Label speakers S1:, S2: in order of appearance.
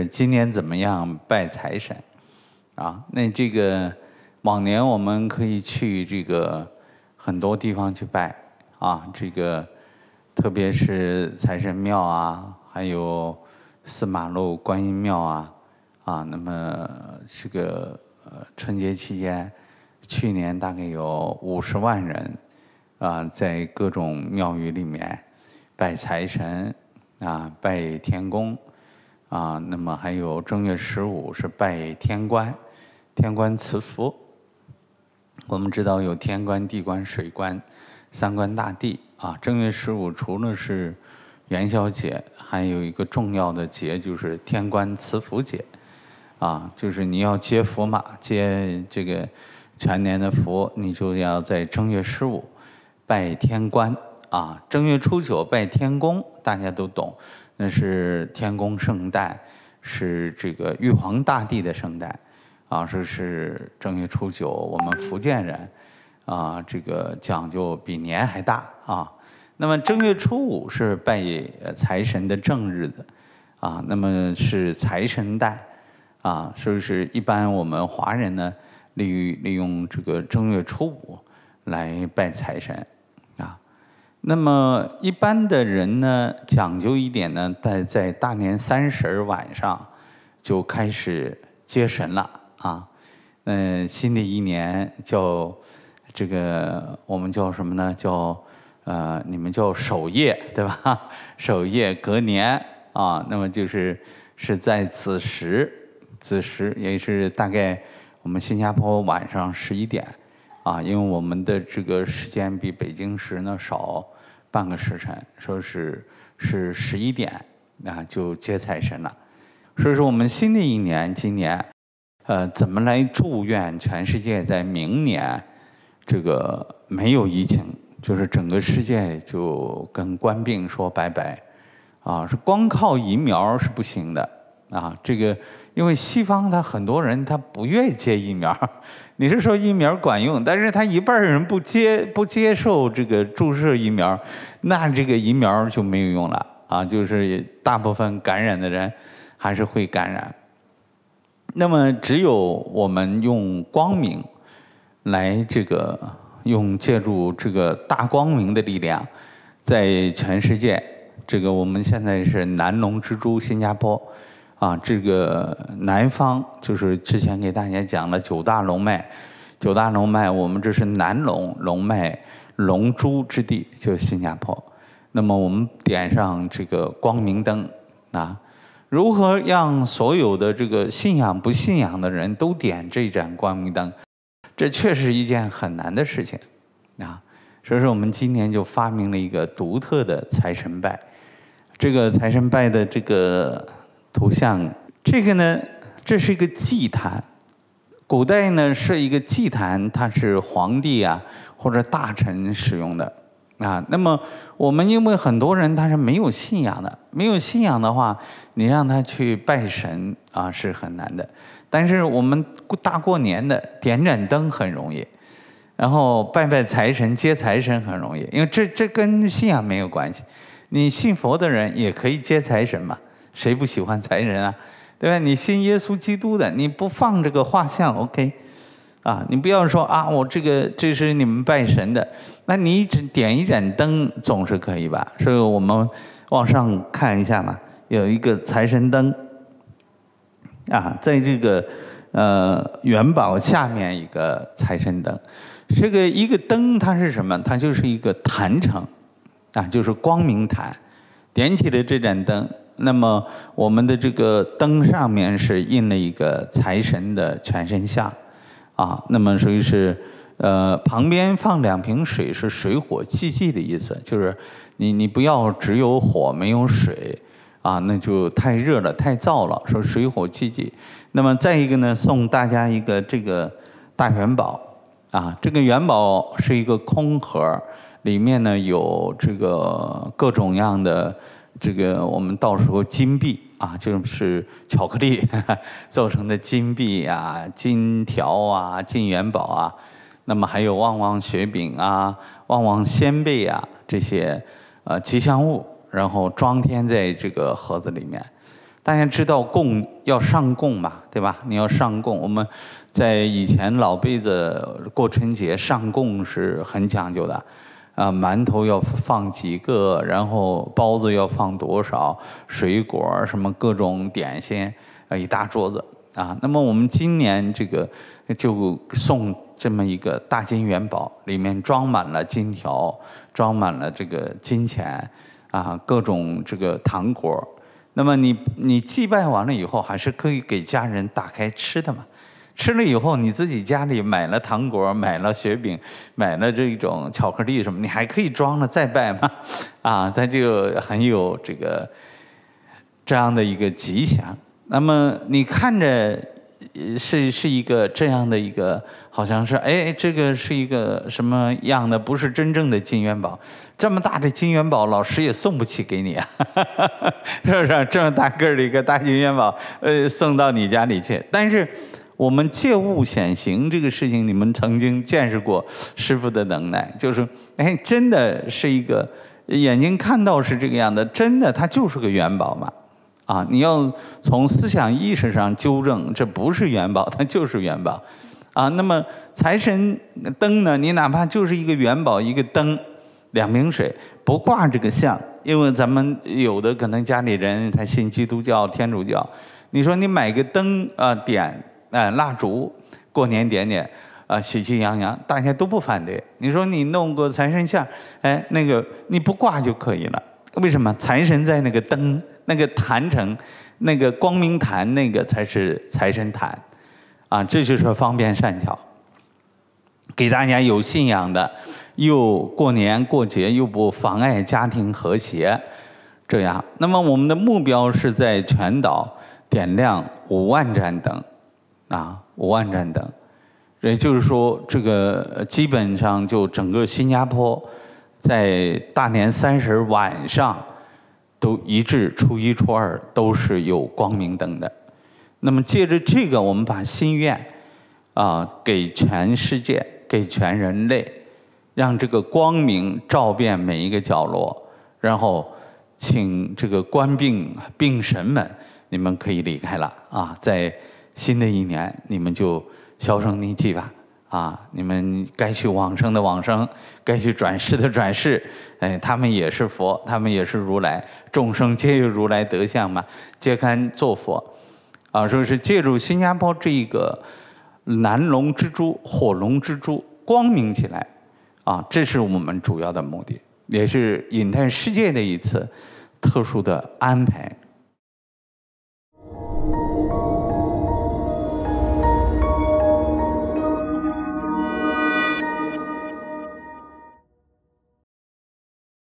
S1: 是今年怎么样拜财神啊？那这个往年我们可以去这个很多地方去拜啊，这个特别是财神庙啊，还有四马路观音庙啊啊。那么这个春节期间，去年大概有五十万人啊，在各种庙宇里面拜财神啊，拜天公。啊，那么还有正月十五是拜天官，天官赐福。我们知道有天官、地官、水官，三官大帝。啊，正月十五除了是元宵节，还有一个重要的节就是天官赐福节。啊，就是你要接福嘛，接这个全年的福，你就要在正月十五拜天官。啊，正月初九拜天公，大家都懂。那是天宫圣诞，是这个玉皇大帝的圣诞，啊，说是正月初九，我们福建人，啊，这个讲究比年还大啊。那么正月初五是拜财神的正日子，啊，那么是财神诞，啊，所以是一般我们华人呢，利利用这个正月初五来拜财神。那么一般的人呢，讲究一点呢，在在大年三十儿晚上就开始接神了啊。嗯，新的一年叫这个我们叫什么呢？叫呃，你们叫守夜对吧？守夜隔年啊，那么就是是在子时，子时也是大概我们新加坡晚上十一点啊，因为我们的这个时间比北京时呢少。半个时辰，说是是十一点，啊就接财神了。所以说，我们新的一年，今年，呃，怎么来祝愿全世界在明年这个没有疫情，就是整个世界就跟官兵说拜拜，啊，是光靠疫苗是不行的。啊，这个因为西方他很多人他不愿意接疫苗，你是说疫苗管用，但是他一半人不接不接受这个注射疫苗，那这个疫苗就没有用了啊。就是大部分感染的人还是会感染。那么只有我们用光明来这个用借助这个大光明的力量，在全世界，这个我们现在是南龙之珠新加坡。啊，这个南方就是之前给大家讲了九大龙脉，九大龙脉，我们这是南龙龙脉龙珠之地，就是新加坡。那么我们点上这个光明灯啊，如何让所有的这个信仰不信仰的人都点这盏光明灯？这确实一件很难的事情啊。所以说，我们今年就发明了一个独特的财神拜，这个财神拜的这个。图像这个呢，这是一个祭坛。古代呢设一个祭坛，它是皇帝啊或者大臣使用的啊。那么我们因为很多人他是没有信仰的，没有信仰的话，你让他去拜神啊是很难的。但是我们大过年的点盏灯很容易，然后拜拜财神接财神很容易，因为这这跟信仰没有关系。你信佛的人也可以接财神嘛。谁不喜欢财神啊？对吧？你信耶稣基督的，你不放这个画像，OK？啊，你不要说啊，我这个这是你们拜神的，那你只点一盏灯总是可以吧？所以我们往上看一下嘛，有一个财神灯，啊，在这个呃元宝下面一个财神灯，这个一个灯它是什么？它就是一个坛城，啊，就是光明坛，点起了这盏灯。那么我们的这个灯上面是印了一个财神的全身像，啊，那么属于是，呃，旁边放两瓶水是水火济济的意思，就是你你不要只有火没有水，啊，那就太热了，太燥了，说水火济济。那么再一个呢，送大家一个这个大元宝，啊，这个元宝是一个空盒里面呢有这个各种样的。这个我们到时候金币啊，就是巧克力造 成的金币啊、金条啊、金元宝啊，那么还有旺旺雪饼啊、旺旺仙贝啊这些呃吉祥物，然后装填在这个盒子里面。大家知道供要上供嘛，对吧？你要上供，我们在以前老辈子过春节上供是很讲究的。啊，馒头要放几个，然后包子要放多少，水果什么各种点心啊，一大桌子啊。那么我们今年这个就送这么一个大金元宝，里面装满了金条，装满了这个金钱啊，各种这个糖果。那么你你祭拜完了以后，还是可以给家人打开吃的嘛？吃了以后，你自己家里买了糖果，买了雪饼，买了这种巧克力什么，你还可以装了再拜嘛？啊，他就很有这个这样的一个吉祥。那么你看着是是一个这样的一个，好像是哎，这个是一个什么样的？不是真正的金元宝，这么大的金元宝，老师也送不起给你啊，是不是？这么大个的一个大金元宝，呃，送到你家里去，但是。我们借物显形这个事情，你们曾经见识过师傅的能耐，就是哎，真的是一个眼睛看到是这个样的，真的它就是个元宝嘛，啊，你要从思想意识上纠正，这不是元宝，它就是元宝，啊，那么财神灯呢，你哪怕就是一个元宝一个灯，两瓶水不挂这个像，因为咱们有的可能家里人他信基督教、天主教，你说你买个灯啊点。哎，蜡烛过年点点，啊，喜气洋洋，大家都不反对。你说你弄个财神像，哎，那个你不挂就可以了。为什么财神在那个灯、那个坛城、那个光明坛那个才是财神坛，啊，这就是方便善巧，给大家有信仰的，又过年过节又不妨碍家庭和谐，这样。那么我们的目标是在全岛点亮五万盏灯。啊，五万盏灯，也就是说，这个基本上就整个新加坡在大年三十晚上都一至初一、初二都是有光明灯的。那么，借着这个，我们把心愿啊给全世界、给全人类，让这个光明照遍每一个角落。然后，请这个官兵病神们，你们可以离开了啊，在。新的一年，你们就销声匿迹吧，啊，你们该去往生的往生，该去转世的转世，哎，他们也是佛，他们也是如来，众生皆有如来德相嘛，皆堪作佛，啊，说是借助新加坡这一个南龙之珠、火龙之珠，光明起来，啊，这是我们主要的目的，也是引探世界的一次特殊的安排。